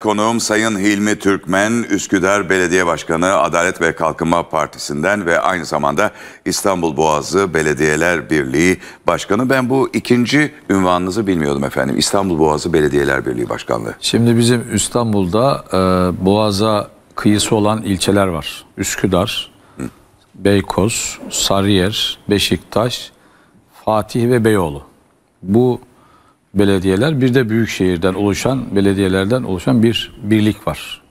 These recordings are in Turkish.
Konuğum Sayın Hilmi Türkmen, Üsküdar Belediye Başkanı Adalet ve Kalkınma Partisi'nden ve aynı zamanda İstanbul Boğazı Belediyeler Birliği Başkanı. Ben bu ikinci ünvanınızı bilmiyordum efendim. İstanbul Boğazı Belediyeler Birliği Başkanlığı. Şimdi bizim İstanbul'da e, Boğaz'a kıyısı olan ilçeler var. Üsküdar, Hı. Beykoz, Sarıyer, Beşiktaş, Fatih ve Beyoğlu. Bu belediyeler bir de büyük şehirden oluşan belediyelerden oluşan bir birlik var.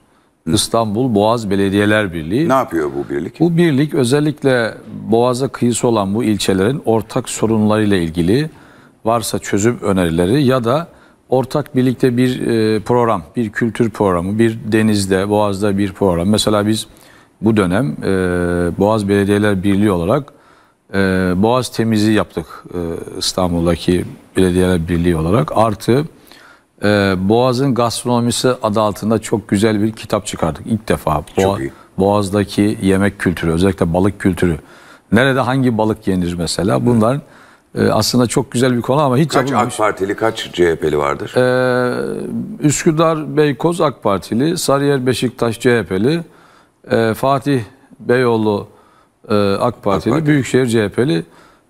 Hı. İstanbul Boğaz Belediyeler Birliği. Ne yapıyor bu birlik? Bu birlik özellikle Boğaz'a kıyısı olan bu ilçelerin ortak sorunlarıyla ilgili varsa çözüm önerileri ya da ortak birlikte bir e, program, bir kültür programı, bir denizde, Boğaz'da bir program. Mesela biz bu dönem e, Boğaz Belediyeler Birliği olarak e, boğaz temizi yaptık e, İstanbul'daki belediyeler birliği olarak. Artı e, Boğaz'ın gastronomisi adı altında çok güzel bir kitap çıkardık ilk defa. Boğa, Boğaz'daki yemek kültürü özellikle balık kültürü. Nerede hangi balık yenir mesela bunların e, aslında çok güzel bir konu ama hiç Kaç yapılmamış. AK Partili kaç CHP'li vardır? Ee, Üsküdar Beykoz AK Partili, Sarıyer Beşiktaş CHP'li, e, Fatih Beyoğlu e, AK Partili, AK Parti. Büyükşehir CHP'li.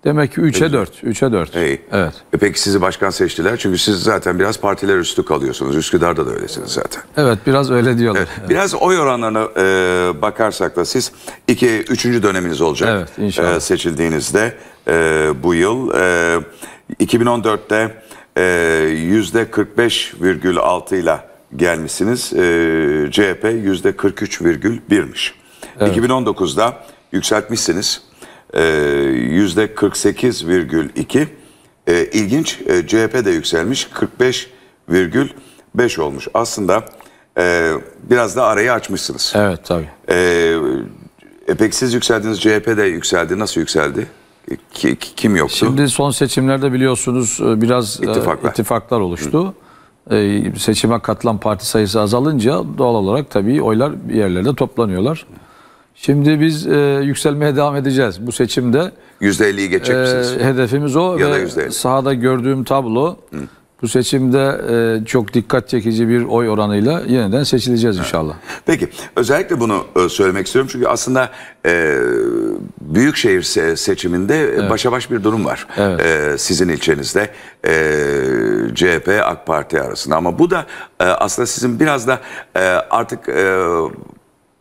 Demek ki 3'e 4. 3'e 4. İyi. Evet. E peki sizi başkan seçtiler çünkü siz zaten biraz partiler üstü kalıyorsunuz. Üsküdar'da da öylesiniz zaten. Evet biraz öyle diyorlar. Evet. evet. Biraz oy oranlarına e, bakarsak da siz 2. 3. döneminiz olacak. Evet inşallah. E, seçildiğinizde e, bu yıl. E, 2014'te e, yüzde %45,6 ile gelmişsiniz. E, CHP %43,1'miş. Evet. 2019'da yükseltmişsiniz. Ee, yüzde 48,2 e, ee, ilginç e, CHP de yükselmiş 45,5 olmuş. Aslında e, biraz da arayı açmışsınız. Evet tabii. Ee, e, e siz yükseldiniz CHP de yükseldi nasıl yükseldi? E, ki, kim yoktu? Şimdi son seçimlerde biliyorsunuz e, biraz e, ittifaklar, ittifaklar oluştu. Hı. E, seçime katılan parti sayısı azalınca doğal olarak tabii oylar bir yerlerde toplanıyorlar. Hı. Şimdi biz e, yükselmeye devam edeceğiz bu seçimde. %50'yi geçecek misiniz? E, hedefimiz o ya da ve %50. sahada gördüğüm tablo Hı. bu seçimde e, çok dikkat çekici bir oy oranıyla yeniden seçileceğiz inşallah. Evet. Peki özellikle bunu e, söylemek istiyorum çünkü aslında e, büyükşehir seçiminde e, evet. başa baş bir durum var. Evet. E, sizin ilçenizde e, CHP AK Parti arasında ama bu da e, aslında sizin biraz da e, artık... E,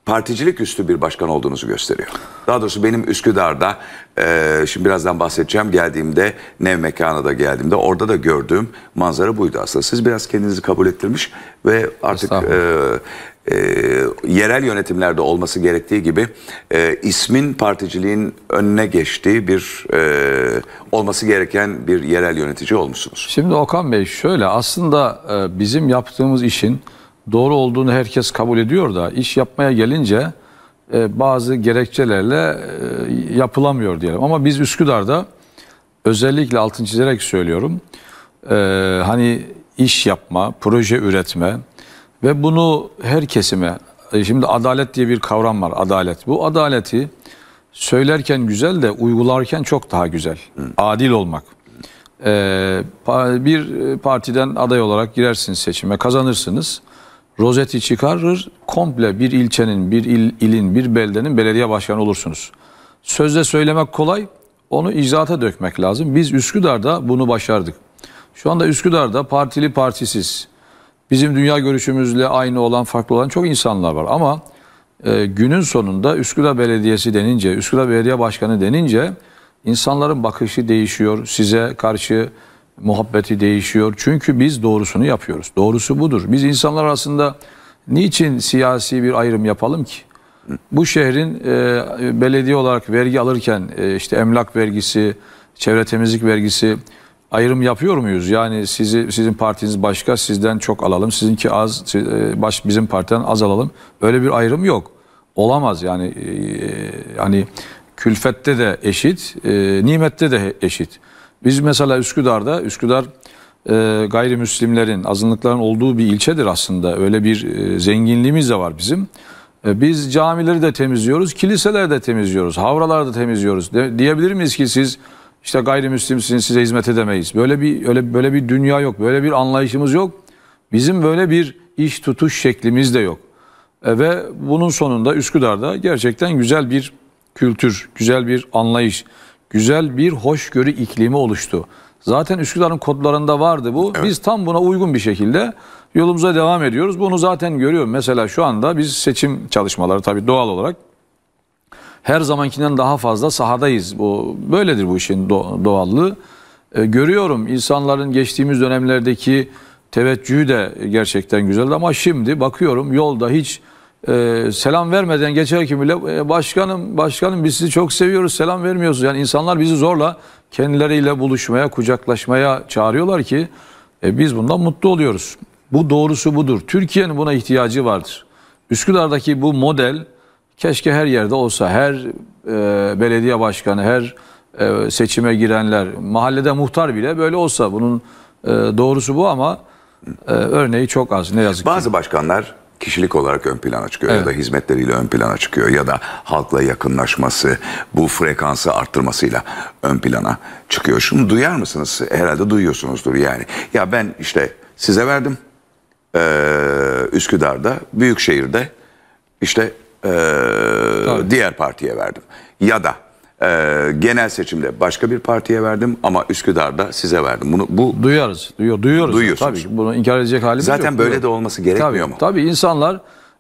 particilik üstü bir başkan olduğunuzu gösteriyor. Daha doğrusu benim Üsküdar'da, e, şimdi birazdan bahsedeceğim geldiğimde, Nev da geldiğimde orada da gördüğüm manzara buydu aslında. Siz biraz kendinizi kabul ettirmiş ve artık e, e, yerel yönetimlerde olması gerektiği gibi e, ismin particiliğin önüne geçtiği bir e, olması gereken bir yerel yönetici olmuşsunuz. Şimdi Okan Bey şöyle aslında e, bizim yaptığımız işin doğru olduğunu herkes kabul ediyor da iş yapmaya gelince e, bazı gerekçelerle e, yapılamıyor diyelim. Ama biz Üsküdar'da özellikle altın çizerek söylüyorum. E, hani iş yapma, proje üretme ve bunu her kesime e, şimdi adalet diye bir kavram var adalet. Bu adaleti söylerken güzel de uygularken çok daha güzel. Adil olmak. Ee, bir e, partiden aday olarak girersiniz seçime kazanırsınız rozeti çıkarır, komple bir ilçenin, bir il, ilin, bir beldenin belediye başkanı olursunuz. Sözde söylemek kolay, onu icraata dökmek lazım. Biz Üsküdar'da bunu başardık. Şu anda Üsküdar'da partili partisiz, bizim dünya görüşümüzle aynı olan, farklı olan çok insanlar var. Ama e, günün sonunda Üsküdar Belediyesi denince, Üsküdar Belediye Başkanı denince insanların bakışı değişiyor. Size karşı muhabbeti değişiyor. Çünkü biz doğrusunu yapıyoruz. Doğrusu budur. Biz insanlar arasında niçin siyasi bir ayrım yapalım ki? Bu şehrin e, belediye olarak vergi alırken e, işte emlak vergisi, çevre temizlik vergisi ayrım yapıyor muyuz? Yani sizi sizin partiniz başka, sizden çok alalım, sizinki az, siz, e, baş bizim partiden az alalım. Öyle bir ayrım yok. Olamaz yani e, yani külfette de eşit, e, nimette de eşit. Biz mesela Üsküdar'da, Üsküdar e, gayrimüslimlerin, azınlıkların olduğu bir ilçedir aslında. Öyle bir e, zenginliğimiz de var bizim. E, biz camileri de temizliyoruz, kiliseleri de temizliyoruz, havraları da temizliyoruz. De, diyebilir miyiz ki siz işte gayrimüslimsiniz, size hizmet edemeyiz. Böyle bir öyle böyle bir dünya yok, böyle bir anlayışımız yok. Bizim böyle bir iş tutuş şeklimiz de yok. E, ve bunun sonunda Üsküdar'da gerçekten güzel bir kültür, güzel bir anlayış güzel bir hoşgörü iklimi oluştu. Zaten Üsküdar'ın kodlarında vardı bu. Evet. Biz tam buna uygun bir şekilde yolumuza devam ediyoruz. Bunu zaten görüyorum. Mesela şu anda biz seçim çalışmaları tabii doğal olarak her zamankinden daha fazla sahadayız. Bu böyledir bu işin doğallığı. Ee, görüyorum insanların geçtiğimiz dönemlerdeki teveccühü de gerçekten güzeldi ama şimdi bakıyorum yolda hiç e, selam vermeden geçerken bile e, başkanım başkanım biz sizi çok seviyoruz selam vermiyoruz. Yani insanlar bizi zorla kendileriyle buluşmaya kucaklaşmaya çağırıyorlar ki e, biz bundan mutlu oluyoruz. Bu doğrusu budur. Türkiye'nin buna ihtiyacı vardır. Üsküdar'daki bu model keşke her yerde olsa. Her e, belediye başkanı, her e, seçime girenler, mahallede muhtar bile böyle olsa. Bunun e, doğrusu bu ama e, örneği çok az ne yazık Bazı ki. Bazı başkanlar kişilik olarak ön plana çıkıyor evet. ya da hizmetleriyle ön plana çıkıyor ya da halkla yakınlaşması, bu frekansı arttırmasıyla ön plana çıkıyor. Şunu duyar mısınız? Herhalde duyuyorsunuzdur yani. Ya ben işte size verdim ee, Üsküdar'da, şehirde işte ee, diğer partiye verdim. Ya da e, genel seçimde başka bir partiye verdim ama Üsküdar'da size verdim. Bunu bu duyarız. Duyuyor, duyuyoruz. Duyuyorsunuz. Tabii ki bunu inkar edecek halimiz Zaten yok. Zaten böyle de olması gerekmiyor tabii, mu? Tabii insanlar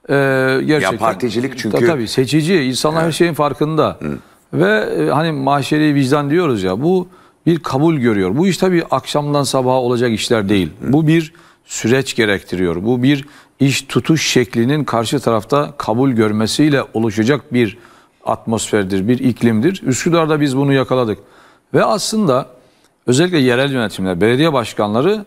e, gerçekten ya particilik çünkü tabii seçici insanlar evet. her şeyin farkında. Hı. Ve e, hani mahşeri vicdan diyoruz ya bu bir kabul görüyor. Bu iş tabii akşamdan sabaha olacak işler değil. Hı. Bu bir süreç gerektiriyor. Bu bir iş tutuş şeklinin karşı tarafta kabul görmesiyle oluşacak bir atmosferdir, bir iklimdir. Üsküdar'da biz bunu yakaladık. Ve aslında özellikle yerel yönetimler, belediye başkanları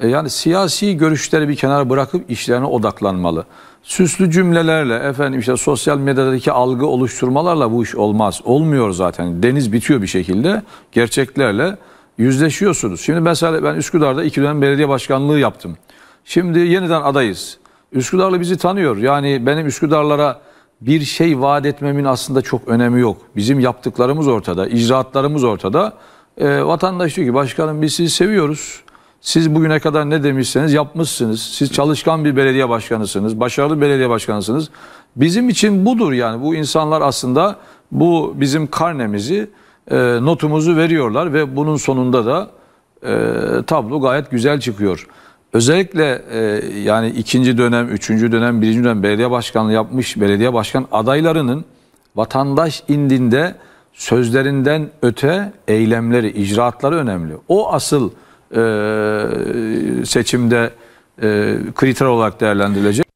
e, yani siyasi görüşleri bir kenara bırakıp işlerine odaklanmalı. Süslü cümlelerle efendim işte sosyal medyadaki algı oluşturmalarla bu iş olmaz. Olmuyor zaten. Deniz bitiyor bir şekilde. Gerçeklerle yüzleşiyorsunuz. Şimdi mesela ben Üsküdar'da iki dönem belediye başkanlığı yaptım. Şimdi yeniden adayız. Üsküdarlı bizi tanıyor. Yani benim Üsküdarlara bir şey vaat etmemin aslında çok önemi yok. Bizim yaptıklarımız ortada, icraatlarımız ortada. E, vatandaş diyor ki başkanım biz sizi seviyoruz. Siz bugüne kadar ne demişseniz yapmışsınız. Siz çalışkan bir belediye başkanısınız, başarılı belediye başkanısınız. Bizim için budur yani bu insanlar aslında bu bizim karnemizi, e, notumuzu veriyorlar ve bunun sonunda da e, tablo gayet güzel çıkıyor. Özellikle e, yani ikinci dönem, üçüncü dönem, birinci dönem belediye başkanlığı yapmış belediye başkan adaylarının vatandaş indinde sözlerinden öte eylemleri, icraatları önemli. O asıl e, seçimde e, kriter olarak değerlendirilecek.